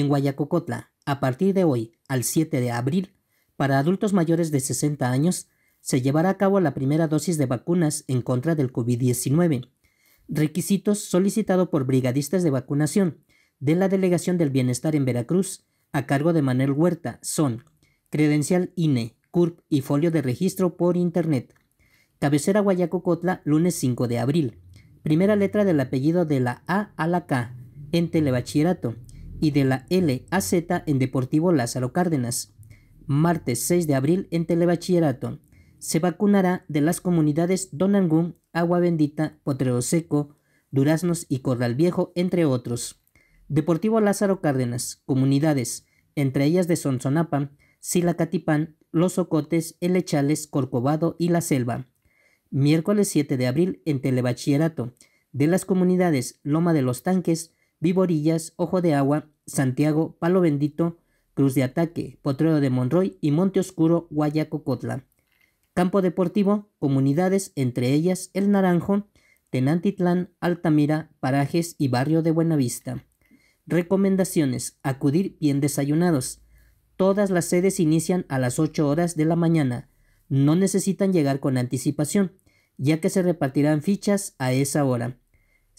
en Guayacocotla, a partir de hoy al 7 de abril, para adultos mayores de 60 años, se llevará a cabo la primera dosis de vacunas en contra del COVID-19. Requisitos solicitado por brigadistas de vacunación de la Delegación del Bienestar en Veracruz, a cargo de Manuel Huerta, son credencial INE, CURP y folio de registro por Internet. Cabecera Guayacocotla, lunes 5 de abril. Primera letra del apellido de la A a la K en telebachillerato y de la LAZ en Deportivo Lázaro Cárdenas. Martes 6 de abril en Telebachillerato. Se vacunará de las comunidades Donangún, Agua Bendita, Potrero Seco, Duraznos y Corral Viejo, entre otros. Deportivo Lázaro Cárdenas, comunidades, entre ellas de Sonsonapa, Silacatipán, Los Ocotes, El Echales, Corcovado y La Selva. Miércoles 7 de abril en Telebachillerato, de las comunidades Loma de los Tanques, Viborillas, Ojo de Agua, Santiago, Palo Bendito, Cruz de Ataque, Potrero de Monroy y Monte Oscuro, Guayacocotla. Campo deportivo, comunidades, entre ellas El Naranjo, Tenantitlán, Altamira, Parajes y Barrio de Buenavista. Recomendaciones: acudir bien desayunados. Todas las sedes inician a las 8 horas de la mañana. No necesitan llegar con anticipación, ya que se repartirán fichas a esa hora.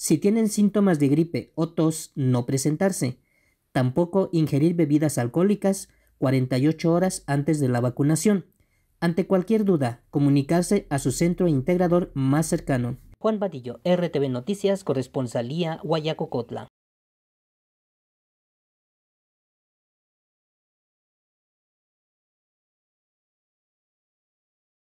Si tienen síntomas de gripe o tos, no presentarse. Tampoco ingerir bebidas alcohólicas 48 horas antes de la vacunación. Ante cualquier duda, comunicarse a su centro integrador más cercano. Juan Badillo, RTV Noticias, corresponsalía Guayacocotla.